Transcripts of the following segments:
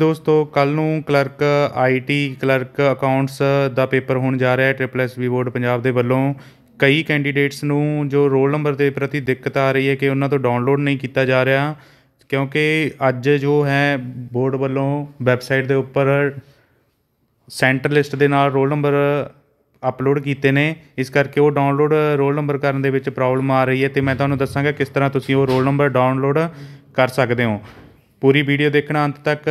ਦੋਸਤੋ ਕੱਲ ਨੂੰ ਕਲਰਕ ਆਈਟੀ ਕਲਰਕ ਅਕਾਊਂਟਸ ਦਾ ਪੇਪਰ ਹੋਣ ਜਾ ਰਿਹਾ ਹੈ triple S B board Punjab ਦੇ ਵੱਲੋਂ ਕਈ ਕੈਂਡੀਡੇਟਸ ਨੂੰ ਜੋ ਰੋਲ ਨੰਬਰ ਦੇ ਪ੍ਰਤੀ ਦਿੱਕਤ ਆ ਰਹੀ ਹੈ ਕਿ ਉਹਨਾਂ ਤੋਂ ਡਾਊਨਲੋਡ ਨਹੀਂ ਕੀਤਾ ਜਾ ਰਿਹਾ ਕਿਉਂਕਿ ਅੱਜ ਜੋ ਹੈ ਬੋਰਡ ਵੱਲੋਂ ਵੈਬਸਾਈਟ ਦੇ ਉੱਪਰ ਸੈਂਟਰ ਲਿਸਟ ਦੇ ਨਾਲ ਰੋਲ ਨੰਬਰ ਅਪਲੋਡ ਕੀਤੇ ਨੇ ਇਸ ਕਰਕੇ ਉਹ ਡਾਊਨਲੋਡ ਰੋਲ ਨੰਬਰ ਕਰਨ ਦੇ ਵਿੱਚ ਪ੍ਰੋਬਲਮ ਆ ਰਹੀ ਹੈ ਤੇ ਮੈਂ ਤੁਹਾਨੂੰ ਦੱਸਾਂਗਾ ਕਿਸ ਤਰ੍ਹਾਂ ਤੁਸੀਂ ਉਹ ਰੋਲ ਨੰਬਰ ਡਾਊਨਲੋਡ ਕਰ ਸਕਦੇ ਹੋ ਪੂਰੀ ਵੀਡੀਓ ਦੇਖਣਾ ਅੰਤ ਤੱਕ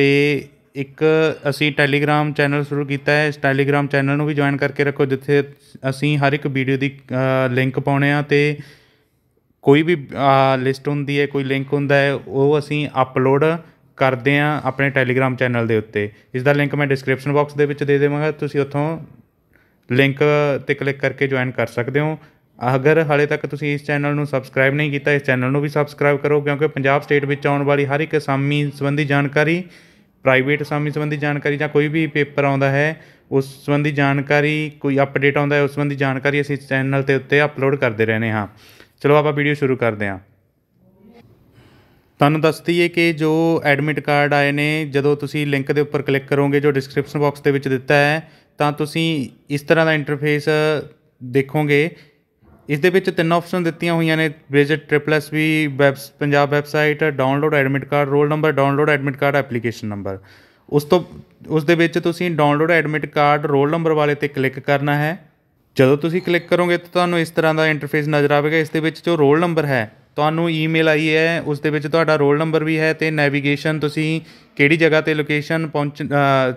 ਤੇ ਇੱਕ ਅਸੀਂ ਟੈਲੀਗ੍ਰਾਮ ਚੈਨਲ ਸ਼ੁਰੂ ਕੀਤਾ ਹੈ ਇਸ ਟੈਲੀਗ੍ਰਾਮ ਚੈਨਲ ਨੂੰ ਵੀ ਜੁਆਇਨ ਕਰਕੇ ਰੱਖੋ ਜਿੱਥੇ ਅਸੀਂ ਹਰ ਇੱਕ ਵੀਡੀਓ ਦੀ ਲਿੰਕ ਪਾਉਨੇ ਆ ਤੇ ਕੋਈ ਵੀ ਲਿਸਟ ਹੁੰਦੀ ਹੈ ਕੋਈ ਲਿੰਕ ਹੁੰਦਾ ਹੈ ਉਹ ਅਸੀਂ ਅਪਲੋਡ ਕਰਦੇ ਹਾਂ ਆਪਣੇ ਟੈਲੀਗ੍ਰਾਮ ਚੈਨਲ ਦੇ ਉੱਤੇ ਇਸ ਦਾ ਲਿੰਕ ਮੈਂ ਡਿਸਕ੍ਰਿਪਸ਼ਨ ਬਾਕਸ ਦੇ ਵਿੱਚ ਦੇ ਦੇਵਾਂਗਾ ਤੁਸੀਂ ਉੱਥੋਂ ਲਿੰਕ ਤੇ ਕਲਿੱਕ ਕਰਕੇ ਜੁਆਇਨ ਕਰ ਸਕਦੇ ਹੋ ਅਗਰ ਹਾਲੇ ਤੱਕ ਤੁਸੀਂ ਇਸ ਚੈਨਲ ਨੂੰ ਸਬਸਕ੍ਰਾਈਬ ਨਹੀਂ ਕੀਤਾ ਇਸ ਚੈਨਲ ਨੂੰ ਵੀ ਸਬਸਕ੍ਰਾਈਬ ਕਰੋ ਕਿਉਂਕਿ ਪੰਜਾਬ ਸਟੇਟ ਵਿੱਚ ਆਉਣ ਵਾਲੀ ਹਰ ਇੱਕ ਸਾਮੀ ਸੰਬੰਧੀ ਜਾਣਕਾਰੀ ਪ੍ਰਾਈਵੇਟ ਅਸਾਮੀ ਸੰਬੰਧੀ ਜਾਣਕਾਰੀ ਜਾਂ ਕੋਈ ਵੀ ਪੇਪਰ ਆਉਂਦਾ ਹੈ ਉਸ ਸੰਬੰਧੀ ਜਾਣਕਾਰੀ ਕੋਈ ਅਪਡੇਟ ਆਉਂਦਾ ਹੈ ਉਸ ਸੰਬੰਧੀ ਜਾਣਕਾਰੀ ਅਸੀਂ ਚੈਨਲ ਤੇ ਉੱਤੇ ਅਪਲੋਡ ਕਰਦੇ ਰਹਿੰਦੇ ਹਾਂ ਚਲੋ ਆਪਾਂ ਵੀਡੀਓ ਸ਼ੁਰੂ ਕਰਦੇ ਹਾਂ ਤੁਹਾਨੂੰ ਦੱਸ ਦਈਏ ਕਿ ਜੋ ਐਡਮਿਟ ਕਾਰਡ ਆਏ ਨੇ ਜਦੋਂ ਤੁਸੀਂ ਲਿੰਕ ਦੇ ਉੱਪਰ ਕਲਿੱਕ ਕਰੋਗੇ ਜੋ ਡਿਸਕ੍ਰਿਪਸ਼ਨ ਬਾਕਸ ਦੇ ਵਿੱਚ ਦਿੱਤਾ ਹੈ ਤਾਂ ਤੁਸੀਂ ਇਸ ਤਰ੍ਹਾਂ ਦਾ ਇੰਟਰਫੇਸ ਦੇਖੋਗੇ ਇਸ ਦੇ ਵਿੱਚ ਤਿੰਨ ਆਪਸ਼ਨ ਦਿੱਤੀਆਂ ਹੋਈਆਂ ਨੇ ਵਿਜ਼ਿਟ ਟ੍ਰਿਪਲ ਐਸ ਵੀ ਵੈਬਸ Punjab website download admit card roll number download admit card application number ਉਸ ਤੋਂ ਉਸ ਦੇ ਵਿੱਚ ਤੁਸੀਂ download admit card roll number ਵਾਲੇ ਤੇ ਕਲਿੱਕ ਕਰਨਾ ਹੈ ਜਦੋਂ ਤੁਸੀਂ ਕਲਿੱਕ ਕਰੋਗੇ ਤਾਂ ਤੁਹਾਨੂੰ ਇਸ ਤਰ੍ਹਾਂ ਦਾ ਇੰਟਰਫੇਸ ਨਜ਼ਰ ਆਵੇਗਾ ਇਸ ਦੇ ਵਿੱਚ ਜੋ ਰੋਲ ਨੰਬਰ ਹੈ ਤੁਹਾਨੂੰ ਈਮੇਲ ਆਈ ਹੈ ਉਸ ਦੇ ਵਿੱਚ ਤੁਹਾਡਾ ਰੋਲ ਨੰਬਰ ਵੀ ਹੈ ਤੇ ਨੈਵੀਗੇਸ਼ਨ ਤੁਸੀਂ ਕਿਹੜੀ ਜਗ੍ਹਾ 'ਤੇ ਲੋਕੇਸ਼ਨ ਪਹੁੰਚ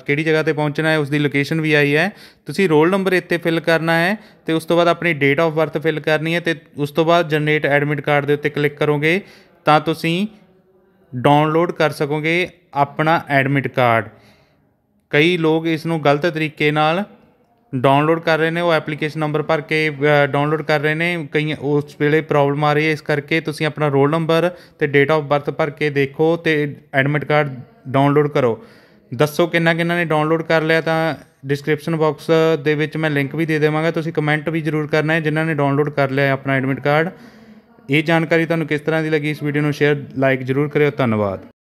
ਕਿਹੜੀ ਜਗ੍ਹਾ 'ਤੇ ਪਹੁੰਚਣਾ ਹੈ ਉਸ ਦੀ ਲੋਕੇਸ਼ਨ ਵੀ ਆਈ ਹੈ ਤੁਸੀਂ ਰੋਲ ਨੰਬਰ ਇੱਥੇ ਫਿਲ ਕਰਨਾ ਹੈ ਤੇ ਉਸ ਤੋਂ ਬਾਅਦ ਆਪਣੀ ਡੇਟ ਆਫ ਬਰਥ ਫਿਲ ਕਰਨੀ ਹੈ ਤੇ ਉਸ ਤੋਂ ਬਾਅਦ ਜਨਰੇਟ ਐਡਮਿਟ ਕਾਰਡ ਦੇ ਉੱਤੇ ਕਲਿੱਕ ਕਰੋਗੇ ਤਾਂ ਤੁਸੀਂ ਡਾਊਨਲੋਡ ਕਰ ਸਕੋਗੇ ਆਪਣਾ ਐਡਮਿਟ ਕਾਰਡ ਕਈ ਲੋਕ ਇਸ ਨੂੰ ਗਲਤ ਤਰੀਕੇ ਨਾਲ ਡਾਊਨਲੋਡ ਕਰ ਰਹੇ ਨੇ ਉਹ ਐਪਲੀਕੇਸ਼ਨ ਨੰਬਰ ਭਰ ਕੇ ਡਾਊਨਲੋਡ ਕਰ ਰਹੇ ਨੇ ਕਈ ਉਸ ਵੇਲੇ ਪ੍ਰੋਬਲਮ ਆ ਰਹੀ ਹੈ ਇਸ ਕਰਕੇ ਤੁਸੀਂ ਆਪਣਾ ਰੋਲ ਨੰਬਰ ਤੇ ਡੇਟ ਆਫ ਬਰਥ ਭਰ ਕੇ ਦੇਖੋ ਤੇ ਐਡਮਿਟ ਕਾਰਡ ਡਾਊਨਲੋਡ ਕਰੋ ਦੱਸੋ ਕਿੰਨਾ ਕਿੰਨਾ ਨੇ ਡਾਊਨਲੋਡ ਕਰ ਲਿਆ ਤਾਂ ਡਿਸਕ੍ਰਿਪਸ਼ਨ ਬਾਕਸ ਦੇ ਵਿੱਚ ਮੈਂ ਲਿੰਕ ਵੀ ਦੇ ਦੇਵਾਂਗਾ ਤੁਸੀਂ ਕਮੈਂਟ ਵੀ ਜ਼ਰੂਰ ਕਰਨਾ ਹੈ ਜਿਨ੍ਹਾਂ ਨੇ ਡਾਊਨਲੋਡ ਕਰ ਲਿਆ ਆਪਣਾ ਐਡਮਿਟ ਕਾਰਡ ਇਹ ਜਾਣਕਾਰੀ ਤੁਹਾਨੂੰ ਕਿਸ ਤਰ੍ਹਾਂ ਦੀ ਲੱਗੀ ਇਸ ਵੀਡੀਓ ਨੂੰ ਸ਼ੇਅਰ ਲਾਈਕ ਜ਼ਰੂਰ ਕਰਿਓ ਧੰਨਵਾਦ